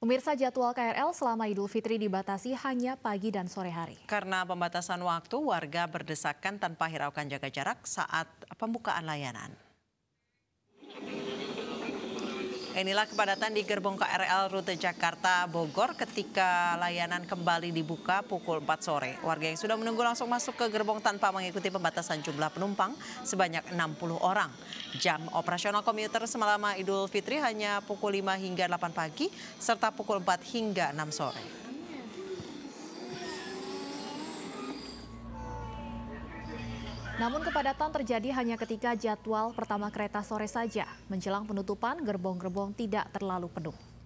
Pemirsa jadwal KRL selama Idul Fitri dibatasi hanya pagi dan sore hari. Karena pembatasan waktu, warga berdesakan tanpa hiraukan jaga jarak saat pembukaan layanan. Inilah kepadatan di gerbong KRL rute Jakarta Bogor ketika layanan kembali dibuka pukul 4 sore. Warga yang sudah menunggu langsung masuk ke gerbong tanpa mengikuti pembatasan jumlah penumpang sebanyak 60 orang. Jam operasional komuter selama Idul Fitri hanya pukul 5 hingga 8 pagi serta pukul 4 hingga 6 sore. Namun kepadatan terjadi hanya ketika jadwal pertama kereta sore saja. Menjelang penutupan, gerbong-gerbong tidak terlalu penuh.